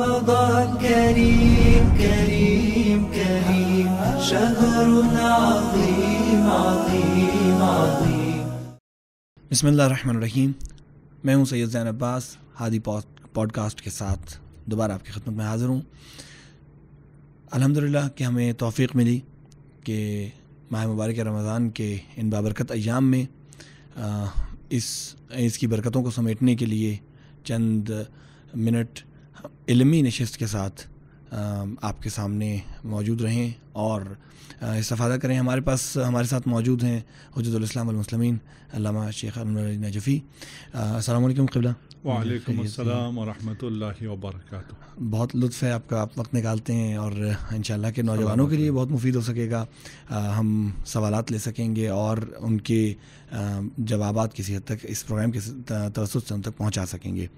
رمضان كريم كريم كريم شهر عظيم عظيم عظيم بسم الله الرحمن الرحيم मैं हूं सैयद जैन अब्बास हादी पॉडकास्ट के साथ दोबारा आपकी खदमत में हाज़िर हूँ अल्हम्दुलिल्लाह कि हमें तोफ़ी मिली कि माह मुबारक रमज़ान के इन बाबरकत अयाम में इस इसकी बरकतों को समेटने के लिए चंद मिनट इलमी नशस्त के साथ आपके सामने मौजूद रहें और इस्तफ़ादा करें हमारे पास हमारे साथ मौजूद हैं हजरतलामसलमिन शेख नजफ़ी अल्लाम कबला वालेकुम बहुत लुत्फ़ है आपका आप वक्त निकालते हैं और इन के नौजवानों के लिए बहुत मुफीद हो सकेगा आ, हम सवाल ले सकेंगे और उनके जवाब किसी हद तक इस प्रोग्राम के तवसत से उन तक पहुँचा सकेंगे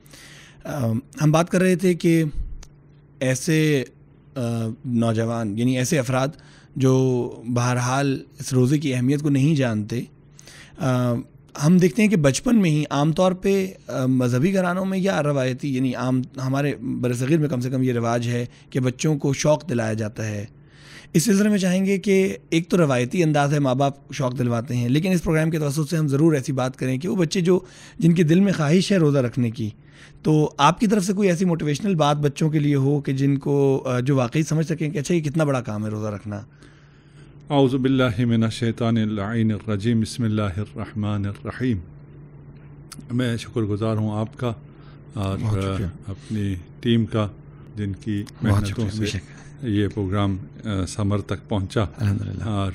हम बात कर रहे थे कि ऐसे नौजवान यानी ऐसे अफराद जो बहरहाल इस रोज़े की अहमियत को नहीं जानते आ, हम देखते हैं कि बचपन में ही आमतौर पे मजहबी घरानों में या रवायती यानी आम हमारे बरसगीर में कम से कम ये रिवाज है कि बच्चों को शौक़ दिलाया जाता है इस सिलसिले में चाहेंगे कि एक तो रवायती अंदाज़ है माँ बाप शौक़ दिलवाते हैं लेकिन इस प्रोग्राम के तवसत से हम ज़रूर ऐसी बात करें कि वो बच्चे जो जिनके दिल में ख्वाहिश है रोज़ा रखने की तो आपकी तरफ से कोई ऐसी मोटिवेशनल बात बच्चों के लिए हो कि जिनको जो वाकई समझ सकें कि अच्छा ये कितना बड़ा काम है रोज़ा रखना आउज़बिल्लिमिनशैतानरजीम बसमीम मैं गुज़ार हूँ आपका और अपनी टीम का जिनकी मेहनतों से ये प्रोग्राम समर तक पहुँचा और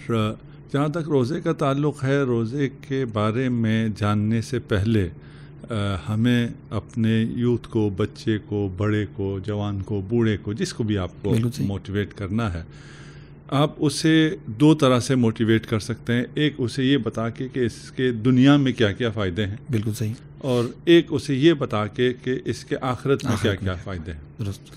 जहाँ तक रोज़े का ताल्लुक़ है रोज़े के बारे में जानने से पहले हमें अपने यूथ को बच्चे को बड़े को जवान को बूढ़े को जिसको भी आपको मोटिवेट करना है आप उसे दो तरह से मोटिवेट कर सकते हैं एक उसे ये बता के कि इसके दुनिया में क्या क्या फ़ायदे हैं बिल्कुल सही और एक उसे ये बता के कि इसके आखिरत में क्या क्या फ़ायदे हैं दुरुस्त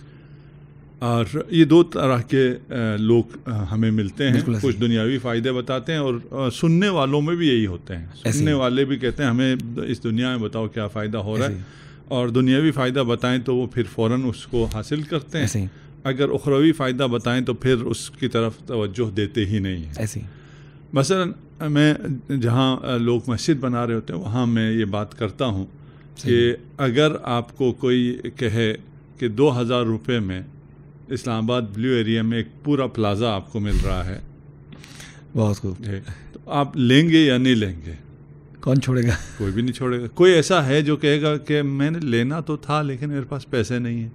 और ये दो तरह के लोग हमें मिलते हैं कुछ दुनियावी फ़ायदे बताते हैं और सुनने वालों में भी यही होते हैं सुनने वाले भी कहते हैं हमें इस दुनिया में बताओ क्या फ़ायदा हो रहा है और दुनियावी फ़ायदा बताएं तो वो फिर फ़ौर उसको हासिल करते हैं अगर उखरवी फ़ायदा बताएं तो फिर उसकी तरफ तवज्जो देते ही नहीं है ऐसी मैं जहाँ लोग मस्जिद बना रहे होते हैं वहाँ मैं ये बात करता हूँ कि अगर आपको कोई कहे कि दो हज़ार रुपये में इस्लामाबाद ब्लू एरिया में एक पूरा प्लाजा आपको मिल रहा है बहुत खूब तो आप लेंगे या नहीं लेंगे कौन छोड़ेगा कोई भी नहीं छोड़ेगा कोई ऐसा है जो कहेगा कि मैंने लेना तो था लेकिन मेरे पास पैसे नहीं है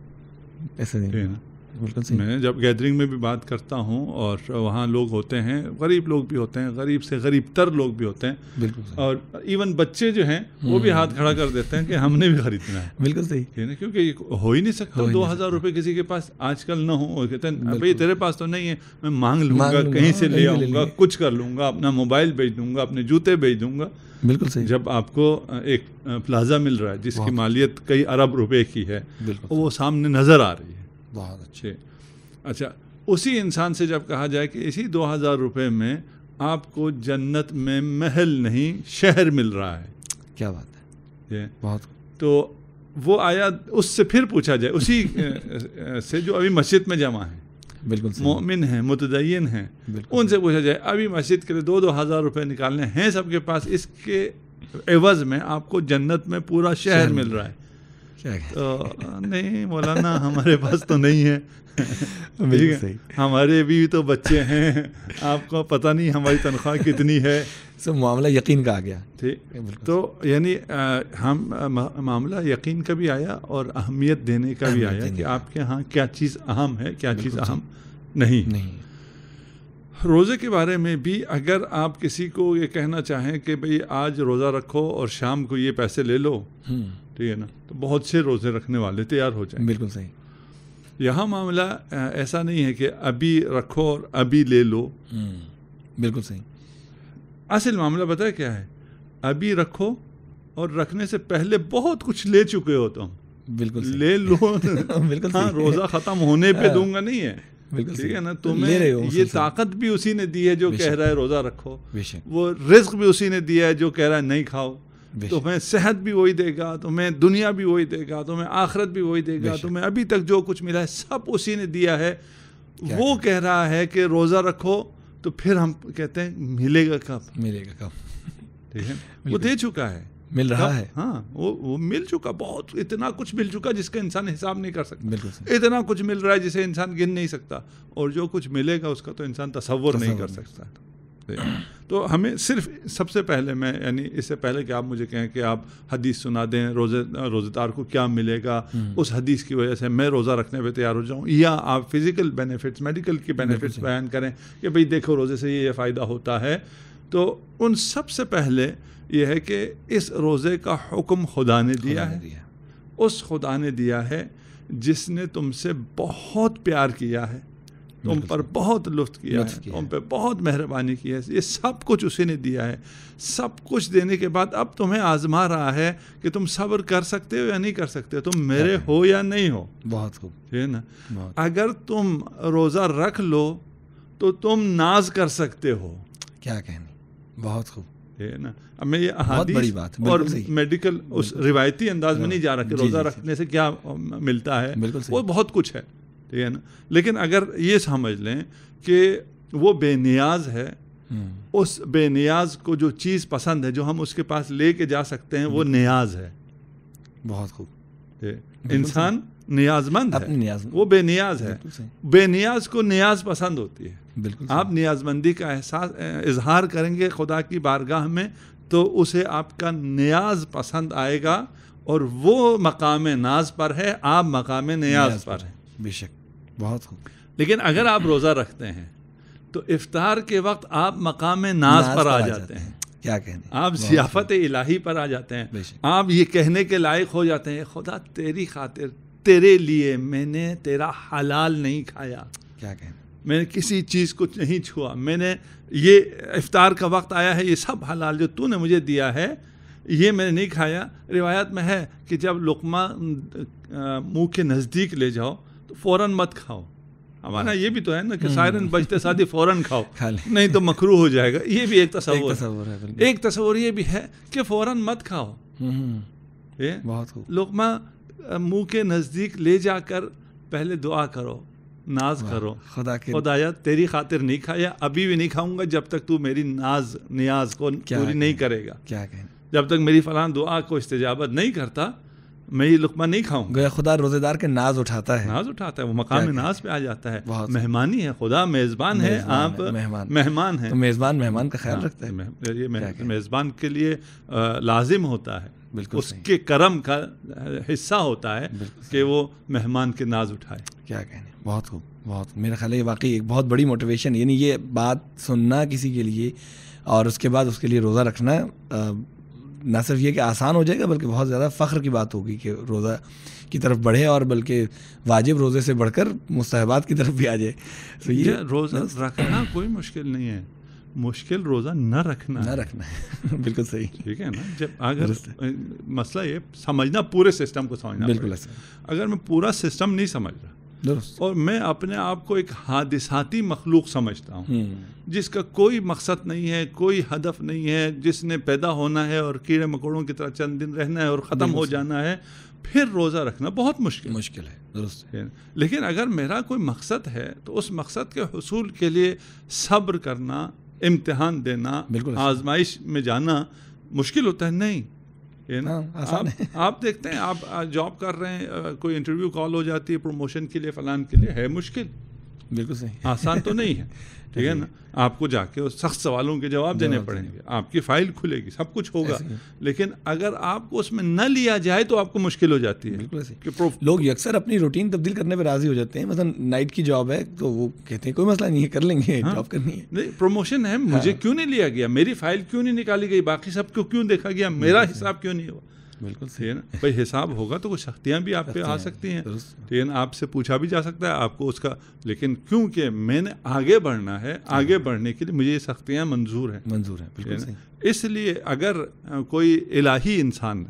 पैसे नहीं है ना बिल्कुल सही मैं जब गैदरिंग में भी बात करता हूँ और वहाँ लोग होते हैं गरीब लोग भी होते हैं गरीब से गरीब तर लोग भी होते हैं बिल्कुल और इवन बच्चे जो हैं वो भी हम्म। हाथ खड़ा कर देते हैं कि हमने भी खरीदना है बिल्कुल सही क्योंकि हो ही नहीं सकता दो हज़ार रुपये किसी के पास आजकल ना हो कहते हैं भाई तेरे पास तो नहीं है मैं मांग लूँगा कहीं से ले आऊँगा कुछ कर लूँगा अपना मोबाइल बेच दूँगा अपने जूते बेच दूँगा बिल्कुल सही जब आपको एक प्लाजा मिल रहा है जिसकी मालियत कई अरब रुपए की है वो सामने नजर आ रही है बहुत अच्छे अच्छा उसी इंसान से जब कहा जाए कि इसी दो हज़ार रुपये में आपको जन्नत में महल नहीं शहर मिल रहा है क्या बात है ये बहुत तो वो आया उससे फिर पूछा जाए उसी से जो अभी मस्जिद में जमा है बिल्कुल मोमिन हैं मुतदयन हैं उनसे पूछा जाए अभी मस्जिद के लिए दो दो हज़ार रुपये निकालने हैं सबके पास इसके एवज में आपको जन्नत में पूरा शहर, शहर मिल रहा है तो नहीं मौलाना हमारे पास तो नहीं है ठीक है हमारे भी तो बच्चे हैं आपको पता नहीं हमारी तनख्वाह कितनी है सब मामला यकीन का आ गया ठीक तो यानी हम मामला यकीन का भी आया और अहमियत देने का भी आया कि आपके यहाँ क्या चीज़ अहम है क्या चीज़ अहम नहीं नहीं रोज़े के बारे में भी अगर आप किसी को ये कहना चाहें कि भाई आज रोज़ा रखो और शाम को ये पैसे ले लो हम्म। ठीक है ना तो बहुत से रोज़े रखने वाले तैयार हो जाएंगे बिल्कुल सही यहाँ मामला ऐसा नहीं है कि अभी रखो और अभी ले लो हम्म, बिल्कुल सही असल मामला पता है क्या है अभी रखो और रखने से पहले बहुत कुछ ले चुके हो तुम बिल्कुल ले लो बिल्कुल हाँ रोज़ा ख़त्म होने पे हाँ, दूंगा नहीं है बिल्कुल ठीक है ना तुम्हें ये ताकत भी उसी ने दी है जो कह रहा है रोज़ा रखो वो रिस्क भी उसी ने दिया है जो कह रहा है नहीं खाओ तुम्हें तो सेहत भी वही देगा तुम्हें तो दुनिया भी वही देगा तुम्हें तो आखरत भी वही देगा तुम्हें अभी तक जो कुछ मिला है सब उसी ने दिया है वो कह रहा है कि रोज़ा रखो तो फिर हम कहते हैं मिलेगा कब मिलेगा कब ठीक है वो दे चुका है मिल रहा है हाँ वो वो मिल चुका बहुत इतना कुछ मिल चुका जिसका इंसान हिसाब नहीं कर सकता इतना कुछ मिल रहा है जिसे इंसान गिन नहीं सकता और जो कुछ मिलेगा उसका तो इंसान तस्वर नहीं कर सकता सकते तो हमें सिर्फ सबसे पहले मैं यानी इससे पहले कि आप मुझे कहें कि आप हदीस सुना दें रोज़े रोज़ेदार को क्या मिलेगा हम्म। उस हदीस की वजह से मैं रोज़ा रखने पे तैयार हो जाऊं या आप फिज़िकल बेनिफिट्स मेडिकल की बेनिफिट्स बयान करें कि भाई देखो रोज़े से ये ये फ़ायदा होता है तो उन सबसे पहले यह है कि इस रोज़े का हुक्म खुदा ने दिया है उस खुदा ने दिया है जिसने तुमसे बहुत प्यार किया है तुम पर बहुत लुफ्त किया है तुम पर बहुत मेहरबानी की है ये सब कुछ उसी ने दिया है सब कुछ देने के बाद अब तुम्हें आजमा रहा है कि तुम सब्र कर सकते हो या नहीं कर सकते हो तुम मेरे हो या नहीं हो बहुत खूब ठीक है ना अगर तुम रोज़ा रख लो तो तुम नाज कर सकते हो क्या कहने बहुत खूब है ना अब मैं ये बड़ी बात और मेडिकल उस रिवायती अंदाज में नहीं जा रहा कि रोज़ा रखने से क्या मिलता है वो बहुत कुछ है ठीक है ना लेकिन अगर ये समझ लें कि वो बेनियाज है हम्म। उस बेनियाज को जो चीज़ पसंद है जो हम उसके पास ले के जा सकते हैं वो नियाज है बहुत खूब इंसान नियाजमंद है नियाज वो बेनियाज है बेनियाज को नियाज पसंद होती है बिल्कुल आप नियाजमंदी का एहसास इजहार करेंगे खुदा की बारगाह में तो उसे आपका नियाज पसंद आएगा और वो मकाम नाज पर है आप मकाम नियाज, नियाज पर हैं बेशक बहुत खूब लेकिन अगर आप रोज़ा रखते हैं तो इफ्तार के वक्त आप मकाम नाज पर आ जाते हैं क्या कहने आप सियाफत इलाही पर आ जाते हैं आप ये कहने के लायक हो जाते हैं खुदा तेरी खातिर तेरे लिए मैंने तेरा हलाल नहीं खाया क्या कहने मैंने किसी चीज़ को नहीं छुआ मैंने ये इफ्तार का वक्त आया है ये सब हलाल जो तूने मुझे दिया है ये मैंने नहीं खाया रिवायत में है कि जब लुकमा मुंह के नज़दीक ले जाओ फ़ौरन मत खाओ हमारा हाँ। ये भी तो है ना कि हम्म। सायरन बजते शादी फ़ौरन खाओ नहीं तो मकरू हो जाएगा ये भी एक तस्वर एक, एक तस्वर ये भी है कि फ़ौरन मत खाओ हम्म, हम्म। ये बहुत लोकमा मुंह के नज़दीक ले जाकर पहले दुआ करो नाज करो खुदा के खुदाया तेरी खातिर नहीं खाया अभी भी नहीं खाऊंगा जब तक तू मेरी नाज नियाज को पूरी नहीं करेगा क्या कहें जब तक मेरी फलां दुआ को इस्तेजाबत नहीं करता मैं ये लुकमा नहीं खाऊं गया खुदा रोजेदार के नाज उठाता है नाज उठाता है वो मकाम नाज पे आ जाता है मेहमानी है खुदा मेजबान है आप मेहमान मेहमान है तो मेजबान मेहमान का ख्याल रखता है मेजबान के लिए लाजिम होता है बिल्कुल उसके करम का हिस्सा होता है कि वो मेहमान के नाज उठाए क्या कहने बहुत खूब बहुत मेरा ख्याल है वाकई एक बहुत बड़ी मोटिवेशन यानी ये बात सुनना किसी के लिए और उसके बाद उसके लिए रोज़ा रखना ना सिर्फ ये कि आसान हो जाएगा बल्कि बहुत ज़्यादा फ़ख्र की बात होगी कि रोज़ा की तरफ बढ़े और बल्कि वाजिब रोज़े से बढ़कर मुस्तबात की तरफ भी आ जाए तो ये रोज़ा रखना कोई मुश्किल नहीं है मुश्किल रोज़ा न रखना न रखना है बिल्कुल सही ठीक है ना जब अगर मसला ये समझना पूरे सिस्टम को समझना बिल्कुल अगर मैं पूरा सिस्टम नहीं समझ रहा और मैं अपने आप को एक हादिसाती मखलूक समझता हूँ हम्म। जिसका कोई मकसद नहीं है कोई हदफ नहीं है जिसने पैदा होना है और कीड़े मकोड़ों की तरह चंद दिन रहना है और ख़त्म हो जाना है फिर रोज़ा रखना बहुत मुश्किल मुश्किल है दुरुस्त है लेकिन अगर मेरा कोई मकसद है तो उस मकसद के हसूल के लिए सब्र करना इम्तहान देना आजमाइश में जाना मुश्किल होता है नहीं ये ना हाँ, आसान आप, है आप देखते हैं आप जॉब कर रहे हैं कोई इंटरव्यू कॉल हो जाती है प्रमोशन के लिए फलान के लिए है मुश्किल बिल्कुल सही आसान तो नहीं है ठीक है ना आपको जाके उस सख्त सवालों के जवाब देने पड़ेंगे आपकी फाइल खुलेगी सब कुछ होगा लेकिन अगर आपको उसमें न लिया जाए तो आपको मुश्किल हो जाती है बिल्कुल लोग अक्सर अपनी रूटीन तब्दील करने पर राजी हो जाते हैं मतलब नाइट की जॉब है तो वो कहते हैं कोई मसला नहीं है कर लेंगे हाँ? जॉब करनी है नहीं प्रमोशन है मुझे हाँ। क्यों नहीं लिया गया मेरी फाइल क्यों नहीं निकाली गई बाकी सबको क्यों देखा गया मेरा हिसाब क्यों नहीं हुआ बिल्कुल ठीक है ना भाई हिसाब होगा तो कुछ शक्तियाँ भी आप पे आ सकती हैं ठीक आपसे पूछा भी जा सकता है आपको उसका लेकिन क्योंकि मैंने आगे बढ़ना है आगे हाँ। बढ़ने के लिए मुझे ये शक्तियाँ मंजूर हैं मंजूर हैं इसलिए अगर कोई इलाही इंसान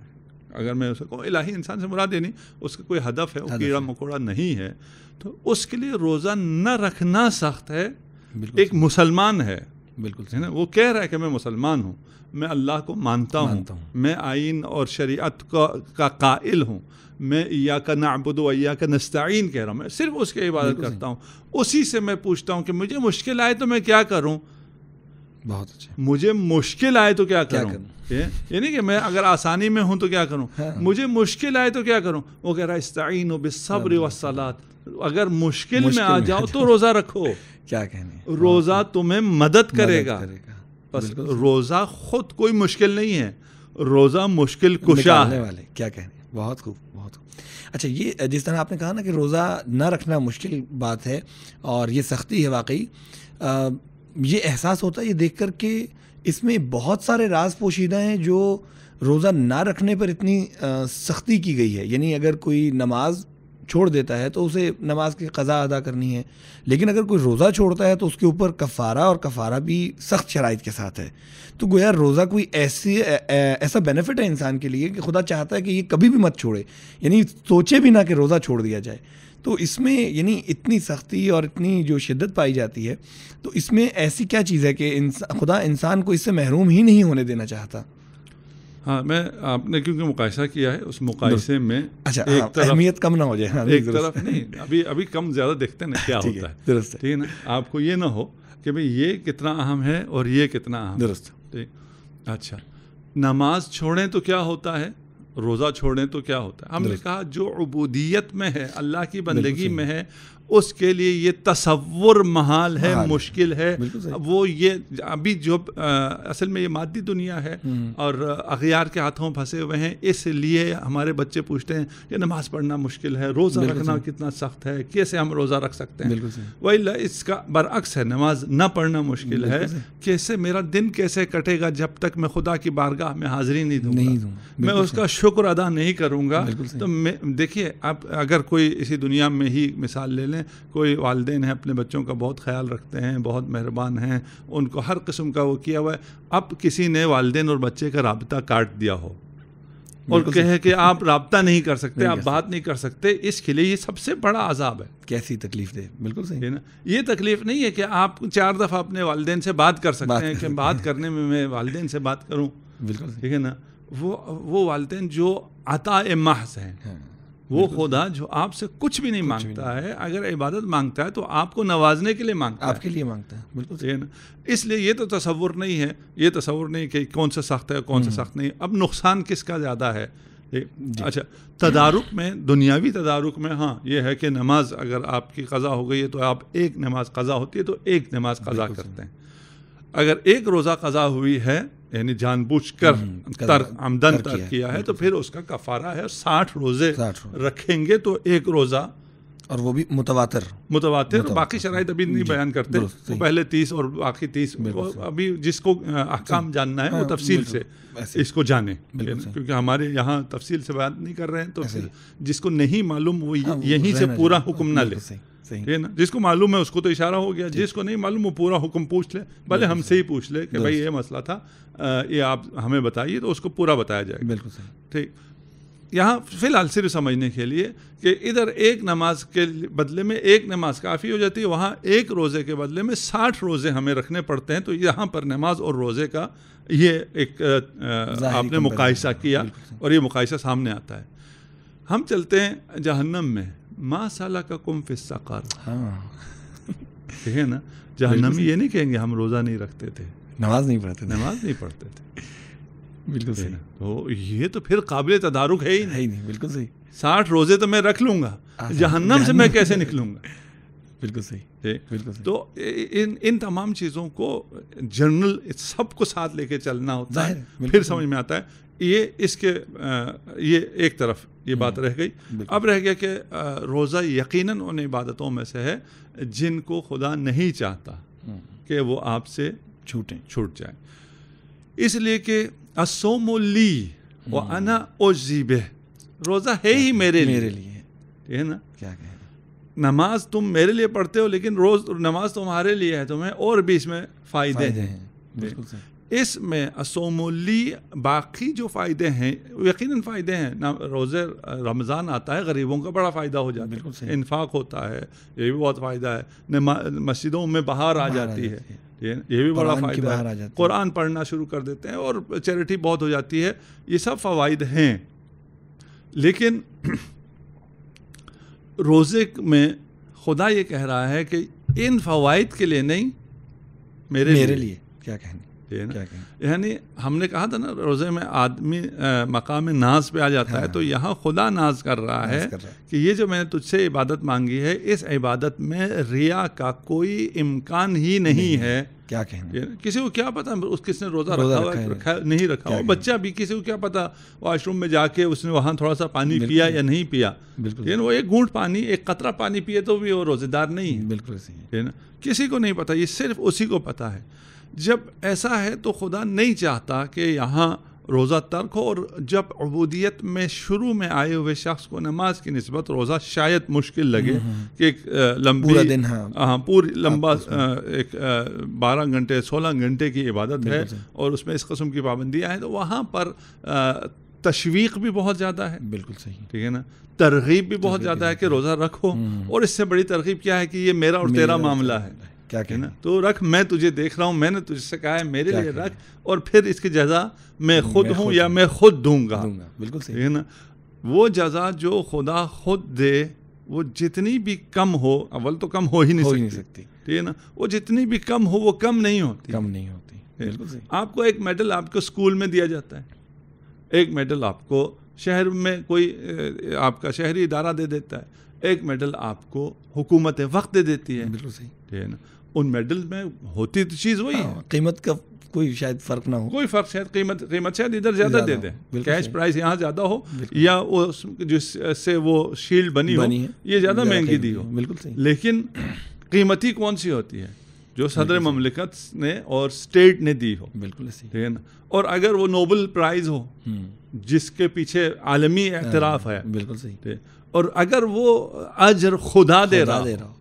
अगर मैं उसको इलाही इंसान से मुराद नहीं उसका कोई हदफ है वो कीड़ा मकोड़ा नहीं है तो उसके लिए रोज़ा न रखना सख्त है एक मुसलमान है बिल्कुल सही ना वो कह रहा है कि मैं मुसलमान हूँ मैं अल्लाह को मानता हूँ मैं आइन और शरीयत का काल कायल हूँ मैं या का नाबुद या का नस्तीन कह रहा हूँ मैं सिर्फ उसकी इबादत करता हूँ उसी से मैं पूछता हूँ कि मुझे मुश्किल आए तो मैं क्या करूँ बहुत अच्छा मुझे मुश्किल आए तो क्या करूं, क्या यानी कि मैं अगर आसानी में हूं तो क्या करूं हाँ। मुझे मुश्किल आए तो क्या करूं वो कह रहा है इस्ताइन हाँ। वसलात अगर मुश्किल, मुश्किल में आ जाओ तो रोज़ा रखो क्या कहने रोज़ा तुम्हें मदद करेगा, करेगा। बस रोज़ा खुद कोई मुश्किल नहीं है रोज़ा मुश्किल कुशा है वाले क्या कहने बहुत खूब बहुत खूब अच्छा ये जिस तरह आपने कहा ना कि रोज़ा ना रखना मुश्किल बात है और ये सख्ती है वाकई ये एहसास होता है ये देख कर के इसमें बहुत सारे राज पोशीदा हैं जो रोज़ा ना रखने पर इतनी सख्ती की गई है यानी अगर कोई नमाज छोड़ देता है तो उसे नमाज की कज़ा अदा करनी है लेकिन अगर कोई रोज़ा छोड़ता है तो उसके ऊपर कफ़ारा और कफ़ारा भी सख्त शराइ के साथ है तो गोया रोज़ा कोई ऐसी ऐ, ऐ, ऐसा बेनिफिट है इंसान के लिए कि खुदा चाहता है कि ये कभी भी मत छोड़े यानी सोचे भी ना कि रोज़ा छोड़ दिया जाए तो इसमें यानी इतनी सख्ती और इतनी जो शिद्दत पाई जाती है तो इसमें ऐसी क्या चीज़ है कि इंसा, खुदा इंसान को इससे महरूम ही नहीं होने देना चाहता हाँ मैं आपने क्योंकि मुकायसा किया है उस मुकायसे में अच्छा एक हाँ, तरफ अहमियत कम ना हो जाए हाँ, एक तरफ नहीं अभी अभी कम ज़्यादा देखते ना क्या होता है दुरुस्त ठीक है ना आपको ये ना हो कि भाई ये कितना अहम है और ये कितना अहम दुरुस्त ठीक अच्छा नमाज छोड़ें तो क्या होता है रोज़ा छोड़ें तो क्या होता है हमने कहा जो अबूदियत में है अल्लाह की बंदगी में है उसके लिए ये तस्वुर महाल है महाल मुश्किल है वो ये अभी जो आ, असल में ये मादी दुनिया है हम्म। और अखियार के हाथों फंसे हुए हैं इसलिए हमारे बच्चे पूछते हैं कि नमाज पढ़ना मुश्किल है रोज़ा रखना कितना सख्त है कैसे हम रोज़ा रख सकते हैं वही इसका बरअक्स है नमाज ना पढ़ना मुश्किल है कैसे मेरा दिन कैसे कटेगा जब तक मैं खुदा की बारगाह में हाजिरी नहीं दूँगा मैं उसका शुक्र अदा नहीं करूँगा तो देखिए आप अगर कोई इसी दुनिया में ही मिसाल ले लें लें कोई वालदे हैं अपने बच्चों का बहुत ख्याल रखते हैं बहुत मेहरबान हैं उनको हर किस्म का वो किया हुआ है अब किसी ने वालदे और बच्चे का रबता काट दिया हो और कहे कि आप रबता नहीं कर सकते नहीं आप बात नहीं कर सकते इसके लिए ये सबसे बड़ा अजाब है कैसी तकलीफ दे बिल्कुल सही है ना ये तकलीफ नहीं है कि आप चार दफ़ा अपने वालदे से बात कर सकते हैं कि बात करने में मैं वालदे से बात करूँ बिल्कुल ठीक है ना वो वो वालदे जो अता महज हैं हाँ। वो खुदा जो आपसे कुछ भी नहीं कुछ मांगता भी नहीं। है अगर इबादत मांगता है तो आपको नवाजने के लिए मांगता आपके है। लिए मांगता है बिल्कुल ठीक है ना इसलिए ये तो तस्वुर नहीं है ये तस्वुर नहीं कि कौन सा सख्त है कौन सा हम्म। सख्त नहीं अब नुकसान किसका ज़्यादा है अच्छा तदारुक में दुनियावी तदारुक में हाँ ये है कि नमाज अगर आपकी कज़ा हो गई है तो आप एक नमाज कज़ा होती है तो एक नमाज कज़ा करते हैं अगर एक रोज़ा कज़ा हुई है यानी जानबूझकर हम्म, हम्म, तर्क आमदन तर्क किया, है तो फिर उसका कफारा है साठ रोजे रखेंगे तो एक रोज़ा और वो भी मुतवातर मुतवातर, बाकी शराइत अभी नहीं बयान करते वो पहले तीस और बाकी तीस अभी जिसको अहकाम जानना है वो हाँ, तफसील से इसको जाने क्योंकि हमारे यहाँ तफसील से बात नहीं कर रहे हैं तो जिसको नहीं मालूम वो हाँ, यहीं से पूरा हुक्म ना ले सही है ना जिसको मालूम है उसको तो इशारा हो गया जिसको नहीं मालूम वो पूरा हुक्म पूछ ले भले हमसे ही पूछ ले कि भाई ये मसला था ये आप हमें बताइए तो उसको पूरा बताया जाएगा बिल्कुल सही ठीक यहाँ फ़िलहाल सिर्फ समझने के लिए कि इधर एक नमाज के बदले में एक नमाज काफ़ी हो जाती है वहाँ एक रोज़े के बदले में साठ रोज़े हमें रखने पड़ते हैं तो यहाँ पर नमाज और रोज़े का ये एक आ, आपने मुकायसा किया और ये मुकायसा सामने आता है हम चलते हैं जहन्नम में माँ का कुम ठीक है ना जहनमी ये नहीं कहेंगे हम रोज़ा नहीं रखते थे नमाज नहीं पढ़ते नमाज नहीं पढ़ते थे बिल्कुल सही तो ये तो फिर काबिल तदारुक है ही नहीं नहीं बिल्कुल सही साठ रोजे तो मैं रख लूंगा अच्छा, जहन्नम से मैं कैसे निकलूंगा बिल्कुल सही बिल्कुल सही तो इन इन तमाम चीज़ों को जनरल सबको साथ लेके चलना होता है फिर समझ में आता है ये इसके ये एक तरफ ये हम्म। बात रह गई अब रह गया कि रोज़ा यकीनन उन इबादतों में से है जिनको खुदा नहीं चाहता हम्म। कि वो आपसे छूटें छूट जाए इसलिए कि असोमोली वो हम्म। अना ओजीब रोज़ा है ही मेरे मेरे लिए ठीक है ना क्या कहना नमाज तुम मेरे लिए पढ़ते हो लेकिन रोज़ नमाज तुम्हारे लिए है तुम्हें और भी इसमें फ़ायदे हैं इसमें असोमली बाकी जो फ़ायदे हैं यकीन फ़ायदे हैं ना रोज़े रमज़ान आता है गरीबों का बड़ा फ़ायदा हो जाता है इन्फाक होता है ये भी बहुत फ़ायदा है मस्जिदों में बाहर आ जाती है ये भी बड़ा फ़ायदा है कुरान पढ़ना शुरू कर देते हैं और चैरिटी बहुत हो जाती है ये सब फ़वाद हैं लेकिन रोज़े में खुदा ये कह रहा है कि इन फ़वाद के लिए नहीं मेरे, मेरे लिए, लिए क्या कहने पे है ना यानी हमने कहा था ना रोज़े में आदमी मकाम नाज पे आ जाता हाँ, है तो यहाँ खुदा नाज कर रहा नाज है कर रहा। कि ये जो मैंने तुझसे इबादत मांगी है इस इबादत में रिया का कोई इम्कान ही नहीं, नहीं है क्या कहना किसी को क्या पता उस किसने रोज़ा रोजा रखा रखा रखा नहीं रखा वो बच्चा भी किसी को क्या पता वॉशरूम में जाके उसने वहाँ थोड़ा सा पानी पिया या नहीं पिया बिल्कुल वो एक घूंट पानी एक कतरा पानी पिए तो भी वो रोज़ेदार नहीं है बिल्कुल सही है ना किसी को नहीं पता ये सिर्फ उसी को पता है जब ऐसा है तो खुदा नहीं चाहता कि यहाँ रोज़ा तर्क हो और जब अबूदियत में शुरू में आए हुए शख्स को नमाज की नस्बत रोज़ा शायद मुश्किल लगे हम्म, हम्म। कि एक लंबी पूरा दिन हाँ, हाँ पूरी लंबा एक बारह घंटे सोलह घंटे की इबादत है और उसमें इस कस्म की पाबंदियाँ हैं तो वहाँ पर तशवीक भी बहुत ज़्यादा है बिल्कुल सही ठीक है ना तरगीब भी बहुत ज़्यादा है कि रोज़ा रखो हम्म, और इससे बड़ी तरगीब क्या है कि ये मेरा और तेरा मामला है क्या कहना तो रख मैं तुझे देख रहा हूँ मैंने तुझसे कहा है मेरे लिए रख और फिर इसकी जजा मैं खुद हूँ या मैं खुद दूंगा बिल्कुल सही है ना वो जजा जो खुदा खुद दे वो जितनी भी कम हो अव्वल तो कम हो ही नहीं, हो सकती, सकती ठीक है ना वो जितनी भी कम हो वो कम नहीं होती कम नहीं होती बिल्कुल सही आपको एक मेडल आपको स्कूल में दिया जाता है एक मेडल आपको शहर में कोई आपका शहरी इदारा दे देता है एक मेडल आपको हुकूमत वक्त दे देती है बिल्कुल सही ठीक है ना उन मेडल में होती तो चीज़ वही हाँ, है कीमत का कोई शायद फ़र्क ना हो कोई फ़र्क शायद कीमत कीमत शायद इधर ज़्यादा दे दें कैश प्राइस यहाँ ज़्यादा हो या वो जिससे वो शील्ड बनी, बनी हो ये ज़्यादा महंगी दी हो बिल्कुल सही लेकिन कीमती कौन सी होती है जो सदर ममलिकत ने और स्टेट ने दी हो बिल्कुल ठीक है ना और अगर वो नोबल प्राइज़ हो हम्म। जिसके पीछे आलमी एतराफ़ हाँ, है बिल्कुल सही और अगर वो अजर खुदा दे रहा दे रहा हो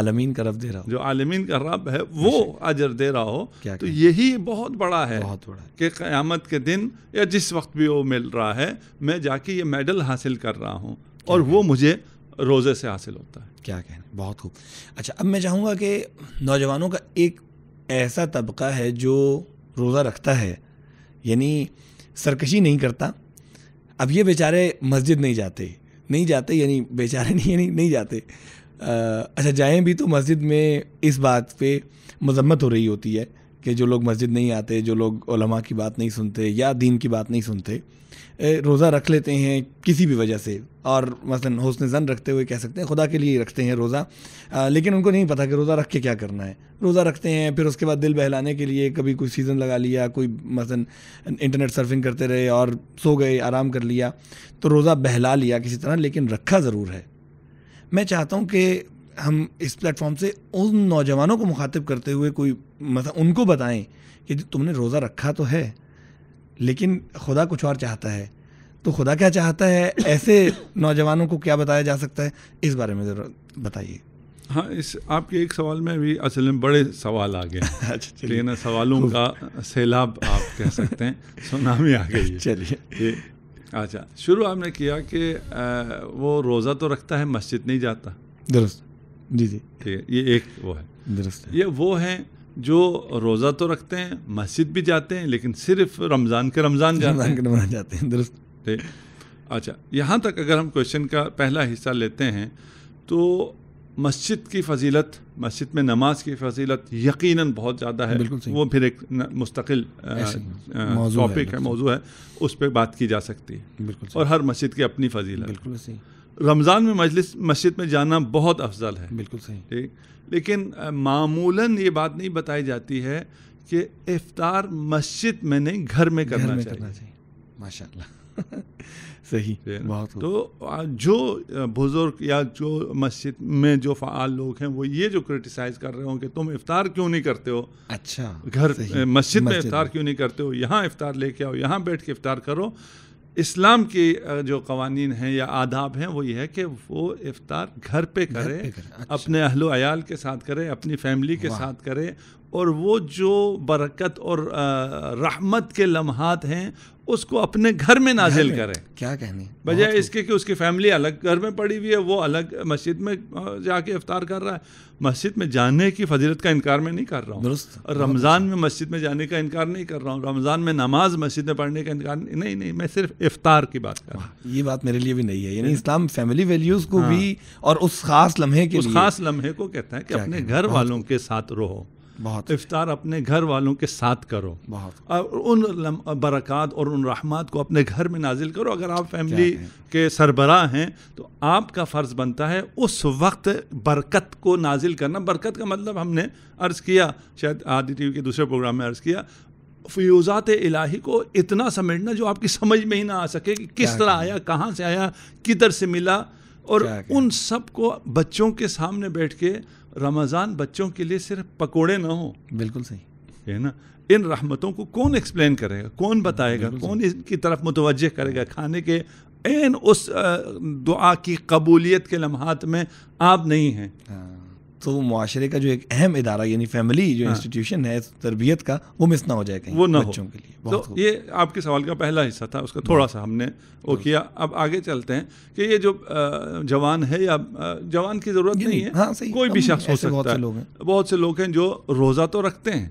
आलमीन का रब दे रहा हो जो आलमीन का रब है वो अच्छा। अजर दे रहा हो क्या तो यही बहुत बड़ा है बहुत बड़ा कि क़यामत के दिन या जिस वक्त भी वो मिल रहा है मैं जाके ये मेडल हासिल कर रहा हूँ और वो मुझे रोज़े से हासिल होता है क्या कहना बहुत खूब अच्छा अब मैं चाहूँगा कि नौजवानों का एक ऐसा तबका है जो रोज़ा रखता है यानी सरकशी नहीं करता अब ये बेचारे मस्जिद नहीं जाते नहीं जाते यानी बेचारे नहीं यानी नहीं जाते अच्छा जाएं भी तो मस्जिद में इस बात पे मजम्मत हो रही होती है कि जो लोग मस्जिद नहीं आते जो लोग लोगा की बात नहीं सुनते या दीन की बात नहीं सुनते रोज़ा रख लेते हैं किसी भी वजह से और मसलन हौसन जन रखते हुए कह सकते हैं खुदा के लिए रखते हैं रोज़ा लेकिन उनको नहीं पता कि रोज़ा रख के क्या करना है रोज़ा रखते हैं फिर उसके बाद दिल बहलाने के लिए कभी कोई सीज़न लगा लिया कोई मसलन इंटरनेट सर्फिंग करते रहे और सो गए आराम कर लिया तो रोज़ा बहला लिया किसी तरह लेकिन रखा ज़रूर है मैं चाहता हूँ कि हम इस प्लेटफॉर्म से उन नौजवानों को मुखातिब करते हुए कोई मतलब उनको बताएं कि तुमने रोज़ा रखा तो है लेकिन खुदा कुछ और चाहता है तो खुदा क्या चाहता है ऐसे नौजवानों को क्या बताया जा सकता है इस बारे में ज़रूर बताइए हाँ इस आपके एक सवाल में भी असल में बड़े सवाल आ गए अच्छा तो ना सवालों का सैलाब आप कह सकते हैं सुनामी आ गई चलिए अच्छा शुरू आपने किया कि वो रोज़ा तो रखता है मस्जिद नहीं जाता दुरुस्त जी जी ठीक है ये एक वो है दुरुस्त ये वो हैं जो रोज़ा तो रखते हैं मस्जिद भी जाते हैं लेकिन सिर्फ रमज़ान के रमज़ान जाते हैं रमज़ान जाते हैं दुरुस्त ठीक अच्छा यहाँ तक अगर हम क्वेश्चन का पहला हिस्सा लेते हैं तो मस्जिद की फजीलत मस्जिद में नमाज की फजीलत यकीनन बहुत ज़्यादा है वो फिर एक मुस्तकिल टॉपिक है मौजू है उस पर बात की जा सकती है और हर मस्जिद की अपनी फजीलत बिल्कुल सही रमज़ान में मजलिस मस्जिद में जाना बहुत अफजल है बिल्कुल सही ठीक लेकिन मामूला ये बात नहीं बताई जाती है कि इफ्तार मस्जिद में नहीं घर में करना, घर में चाहिए।, चाहिए सही बहुत तो जो बुज़ुर्ग या जो मस्जिद में जो फ़ाल लोग हैं वो ये जो क्रिटिसाइज कर रहे हो कि तुम इफ्तार क्यों नहीं करते हो अच्छा घर मस्जिद में इफ्तार क्यों नहीं करते हो यहाँ इफ्तार लेके आओ यहाँ बैठ के इफ्तार करो इस्लाम के जो कवानीन हैं या आदाब हैं वो ये है कि वो इफ़ार घर पे करे अच्छा। अपने अहलो अयाल के साथ करे अपनी फैमिली के साथ करे और वो जो बरकत और रहमत के लम्हात हैं उसको अपने घर में नाजिल करें क्या कहने बजाय इसके कि उसकी फैमिली अलग घर में पड़ी हुई है वो अलग मस्जिद में जाके इफ्तार कर रहा है मस्जिद में जाने की फजीलत का इनकार मैं नहीं कर रहा हूँ रमज़ान में मस्जिद में जाने का इनकार नहीं कर रहा हूँ रमज़ान में नमाज मस्जिद में पढ़ने का इनकार नहीं नहीं मैं सिर्फ इफ्तार की बात कर रहा हूँ ये बात मेरे लिए भी नहीं है यानी हम्म। इस्लाम फैमिली वैल्यूज़ को भी हाँ। और उस खास लम्हे के उस खास लम्हे को कहता है कि अपने घर वालों के साथ रहो बहुत इफ्तार अपने घर वालों के साथ करो बहुत और उन बरक़ात और उन रहमत को अपने घर में नाजिल करो अगर आप फैमिली के सरबराह हैं तो आपका फ़र्ज़ बनता है उस वक्त बरकत को नाजिल करना बरकत का मतलब हमने अर्ज़ किया शायद आदि टी के दूसरे प्रोग्राम में अर्ज़ किया फ्यूज़ात इलाही को इतना समेटना जो आपकी समझ में ही ना आ सके कि किस तरह आया कहाँ से आया किधर से मिला और उन सब को बच्चों के सामने बैठ के रमज़ान बच्चों के लिए सिर्फ पकोड़े ना हो बिल्कुल सही है ना इन रहमतों को कौन एक्सप्लेन करेगा कौन बताएगा कौन इनकी तरफ मुतवजह करेगा खाने के एन उस दुआ की कबूलियत के लम्हात में आप नहीं हैं हाँ। तो माशरे का जो एक अहम इदारा यानी फैमिली जो इंस्टीट्यूशन हाँ। है तरबियत का वो मिस ना हो जाए कहीं वो ना बच्चों के लिए तो ये आपके सवाल का पहला हिस्सा था उसका थोड़ा सा हमने वो किया अब आगे चलते हैं कि ये जो जवान है या जवान की ज़रूरत नहीं, है हाँ, कोई भी शख्स हो सकता बहुत है लोग हैं बहुत से लोग हैं जो रोज़ा तो रखते हैं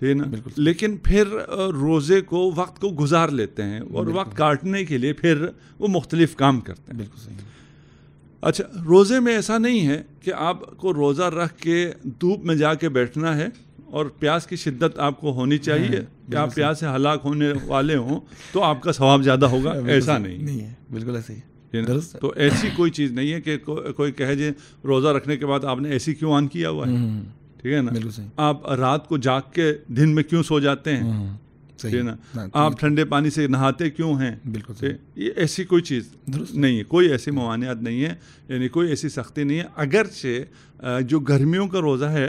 ठीक है ना लेकिन फिर रोज़े को वक्त को गुजार लेते हैं और वक्त काटने के लिए फिर वो मुख्तलिफ काम करते हैं बिल्कुल सही अच्छा रोज़े में ऐसा नहीं है कि आपको रोज़ा रख के धूप में जाके बैठना है और प्यास की शिद्दत आपको होनी चाहिए कि आप प्यास से हलाक होने वाले हों तो आपका स्वभाव ज़्यादा होगा ऐसा नहीं नहीं है बिल्कुल ऐसे ही तो ऐसी कोई चीज़ नहीं है कि को, कोई कहे जे रोज़ा रखने के बाद आपने ऐसी क्यों ऑन किया हुआ है हम्म, हम्म। ठीक है ना आप रात को जाग के दिन में क्यों सो जाते हैं हम्म। सही ना तो आप ठंडे पानी से नहाते क्यों हैं बिल्कुल तो ये ऐसी कोई चीज़ नहीं है कोई ऐसी मवानियात नहीं है यानी कोई ऐसी सख्ती नहीं है अगरचे जो गर्मियों का रोज़ा है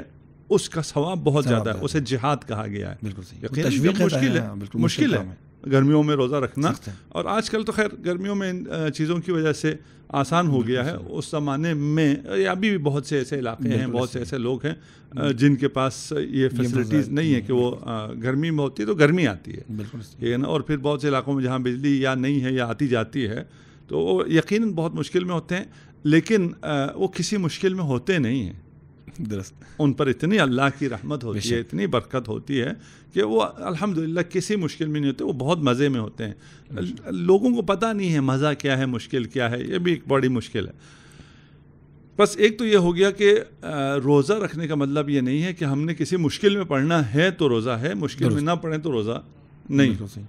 उसका सवाब बहुत ज़्यादा है उसे जिहाद कहा गया है बिल्कुल सही मुश्किल है मुश्किल है गर्मियों में रोज़ा रखना और आजकल तो खैर गर्मियों में इन चीज़ों की वजह से आसान हो गया है उस ज़माने में अभी भी बहुत से ऐसे इलाके हैं बहुत से ऐसे लोग हैं हम्म। जिनके पास ये फैसिलिटीज़ नहीं है कि वो गर्मी में होती है तो गर्मी आती है ठीक है ना और फिर बहुत से इलाकों में जहाँ बिजली या नहीं है या आती जाती है तो वो यकीन बहुत मुश्किल में होते हैं लेकिन वो किसी मुश्किल में होते नहीं हैं दुरुस्त उन पर इतनी अल्लाह की रहमत होती है इतनी बरकत होती है कि वो अल्हम्दुलिल्लाह किसी मुश्किल में नहीं होते वो बहुत मज़े में होते हैं लोगों को पता नहीं है मज़ा क्या है मुश्किल क्या है ये भी एक बड़ी मुश्किल है बस एक तो ये हो गया कि रोज़ा रखने का मतलब ये नहीं है कि हमने किसी मुश्किल में पढ़ना है तो रोज़ा है मुश्किल में ना पढ़ें तो रोज़ा नहीं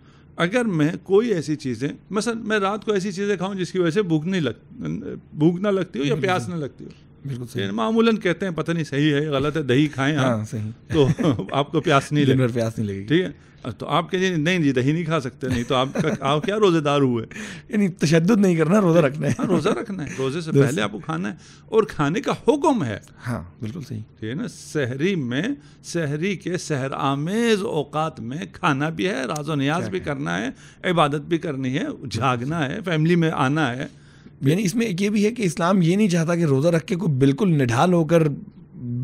अगर मैं कोई ऐसी चीज़ें मसल मैं रात को ऐसी चीज़ें खाऊं जिसकी वजह से भूख नहीं लग भूख ना लगती हो या प्यास ना लगती हो बिल्कुल सही मामूलन कहते हैं पता नहीं सही है गलत है दही खाएं हाँ, हाँ सही तो आपको तो प्यास नहीं लगे प्यास नहीं लगेगी ठीक है तो आप कहिए नहीं जी दही नहीं खा सकते नहीं तो आप आप क्या रोजेदार हुए यानी तशद नहीं करना रोजा रखना है हाँ, रोजा रखना है रोजे से पहले आपको खाना है और खाने का हुक्म है हाँ बिल्कुल सही ठीक है ना सहरी में सहरी के सहर आमेज औकात में खाना भी है राजो नियाज भी करना है इबादत भी करनी है जागना है फैमिली में आना है यानी इसमें एक ये भी है कि इस्लाम ये नहीं चाहता कि रोज़ा रख के कोई बिल्कुल निढाल होकर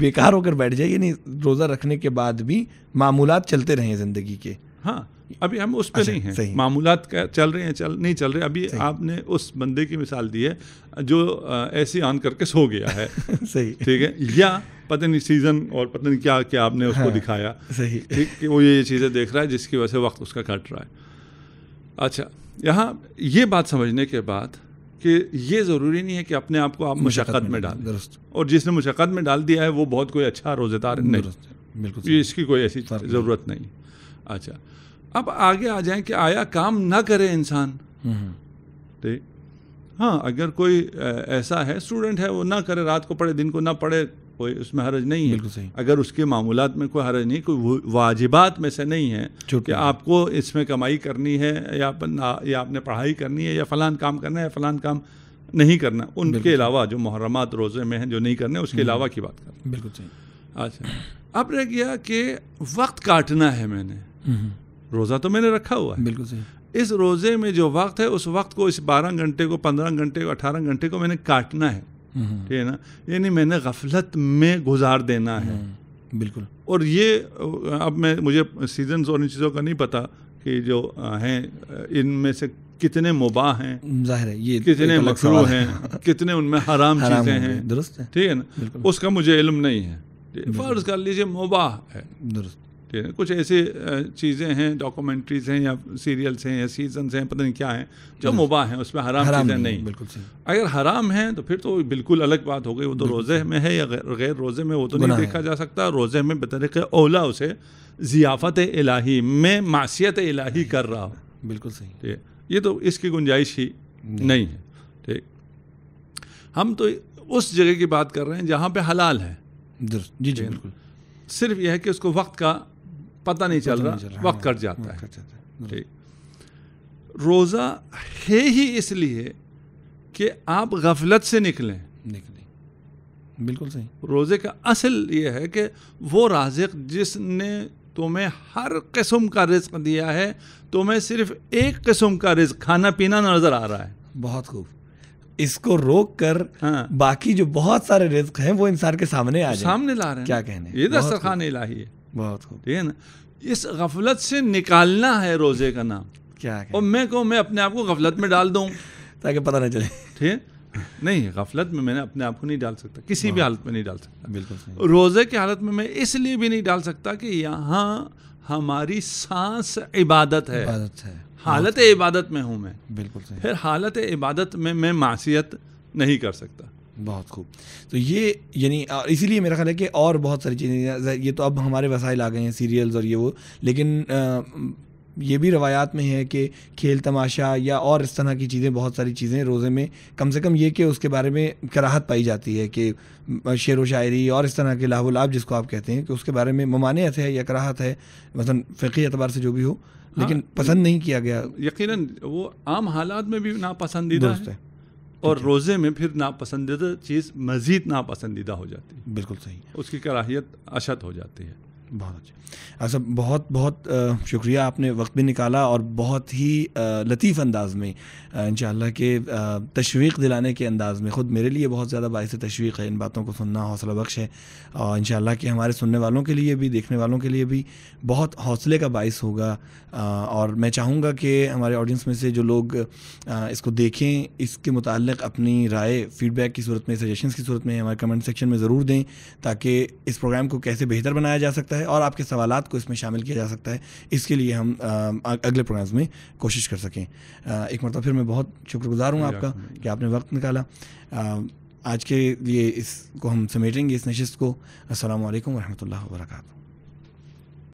बेकार होकर बैठ जाए यानी रोज़ा रखने के बाद भी मामूल चलते रहें ज़िंदगी के हाँ अभी हम उस पर अच्छा, नहीं हैं मामूलत चल रहे हैं चल नहीं चल रहे अभी आपने उस बंदे की मिसाल दी है जो ऐसे ऑन करके सो गया है सही ठीक है या पता नहीं सीज़न और पता नहीं क्या क्या आपने उसको हाँ, दिखाया सही ठीक कि वो ये चीज़ें देख रहा है जिसकी वजह से वक्त उसका कट रहा है अच्छा यहाँ ये बात समझने के बाद कि ये ज़रूरी नहीं है कि अपने आप को आप मुशक्क़त में डाल दुरुस्त और जिसने मुशक्क़त में डाल दिया है वो बहुत कोई अच्छा रोज़ेदार नहीं बिल्कुल ये इसकी कोई ऐसी ज़रूरत नहीं अच्छा अब आगे आ जाए कि आया काम ना करे इंसान ठीक हम्म, हम्म। तो हाँ अगर कोई ऐसा है स्टूडेंट है वो ना करे रात को पढ़े दिन को ना पढ़े कोई उसमें हरज नहीं है सही। अगर उसके मामूलत में कोई हरज नहीं कोई वाजिबात में से नहीं है कि आपको इसमें कमाई करनी है या या आपने पढ़ाई करनी है या फ़लान काम करना है या फ़लान काम नहीं करना उनके अलावा जो मुहर्रमात रोज़े में हैं जो नहीं करने उसके हम्म। अलावा की बात कर बिल्कुल सही अच्छा अब रह गया कि वक्त काटना है मैंने हम्म। रोज़ा तो मैंने रखा हुआ है बिल्कुल सही इस रोज़े में जो वक्त है उस वक्त को इस बारह घंटे को पंद्रह घंटे को अठारह घंटे को मैंने काटना है हम्म। ठीक है ना यानी मैंने गफलत में गुजार देना है हम्म, बिल्कुल और ये अब मैं मुझे सीजन्स और इन चीज़ों का नहीं पता कि जो हैं इनमें से कितने मुबा हैं जाहिर है ये कितने मखरू हैं कितने उनमें हराम, हराम चीज़ें हैं दुरुस्त है ठीक है ना उसका मुझे इल्म नहीं है फ़र्ज़ कर लीजिए मुबा है दुरुस्त ठीक है कुछ ऐसे चीज़ें हैं डॉक्यूमेंट्रीज हैं या सीरियल्स हैं या सीजन्स हैं पता नहीं क्या हैं जो हम्म। मुबा हैं उसमें हराम, हराम चीज़ें नहीं बिल्कुल अगर हराम है तो फिर तो बिल्कुल अलग बात हो गई वो तो रोज़े में है या गैर रोज़े में वो तो नहीं देखा जा सकता रोज़े में बतरक़ ओला उसे जियाफ़त इलाही में मासीत इलाही कर रहा हो बिल्कुल सही ठीक है ये तो इसकी गुंजाइश ही नहीं है ठीक हम तो उस जगह की बात कर रहे हैं जहाँ पर हलाल है जी जी बिल्कुल सिर्फ यह है कि उसको वक्त का पता नहीं चल रहा वक्त कट हाँ, जाता है ठीक रोज़ा है ही इसलिए कि आप गफलत से निकलें निकलें बिल्कुल सही रोज़े का असल ये है कि वो राजिक जिसने तुम्हें हर किस्म का रिज्क दिया है तुम्हें सिर्फ एक किस्म का रिज्क खाना पीना नज़र आ रहा है बहुत खूब इसको रोक कर हाँ। बाकी जो बहुत सारे रिज्क हैं वो इंसान के सामने आ जाए सामने ला रहे हैं क्या कहने ये दस्तरखान इलाही है बहुत खूब ठीक है ना इस गफलत से निकालना है रोज़े का नाम क्या और मैं कहूँ मैं अपने आप को गफलत में डाल दूँ ताकि पता ना चले ठीक है नहीं गफलत में मैंने अपने आप को नहीं डाल सकता किसी भी हाँ। हालत में नहीं डाल सकता बिल्कुल रोज़े की हालत में मैं इसलिए भी नहीं डाल सकता कि यहाँ हमारी सांस इबादत है इबादत है हालत इबादत में हूँ मैं बिल्कुल फिर हालत इबादत में मैं मासीत नहीं कर सकता बहुत खूब तो ये यानी इसीलिए मेरा ख्याल है कि और बहुत सारी चीज़ें ये तो अब हमारे वसाइल आ गए हैं सीरियल्स और ये वो लेकिन आ, ये भी रवायात में है कि खेल तमाशा या और इस तरह की चीज़ें बहुत सारी चीज़ें रोज़े में कम से कम ये कि उसके बारे में कराहत पाई जाती है कि शेर व शायरी और इस तरह के लाहुलाब जिसको आप कहते हैं कि उसके बारे में ममानियत है या कराहत है मतलब फ़िकी एतबार से जो भी हो लेकिन हाँ, पसंद नहीं किया गया यकीनन वो आम हालात में भी नापसंदीदा है और रोज़े में फिर नापसंदीदा चीज़ मज़ीद नापसंदीदा हो जाती है बिल्कुल सही उसकी कराहियत अशद हो जाती है बहुत अच्छा अच्छा बहुत बहुत शुक्रिया आपने वक्त भी निकाला और बहुत ही लतीफ़ अंदाज में इन के तशवीक दिलाने के अंदाज़ में ख़ुद मेरे लिए बहुत ज़्यादा बायस तशवीक है इन बातों को सुनना हौसला बख्श है और इन के हमारे सुनने वालों के लिए भी देखने वालों के लिए भी बहुत हौसले का बायस होगा और मैं चाहूँगा कि हमारे ऑडियंस में से जो लोग इसको देखें इसके मतलब अपनी राय फ़ीडबैक की सूरत में सजेशन की सूरत में हमारे कमेंट सेक्शन में ज़रूर दें ताकि इस प्रोग्राम को कैसे बेहतर बनाया जा सकता है सकता है और आपके सवाल को इसमें शामिल किया जा सकता है इसके लिए हम अगले प्रोग्राम्स में कोशिश कर सकें एक मरतब फिर मैं बहुत शुक्रगुजार हूँ आपका कि आपने वक्त निकाला आज के लिए इसको हम समेटेंगे इस नशस्त को असल वरहमल वर्का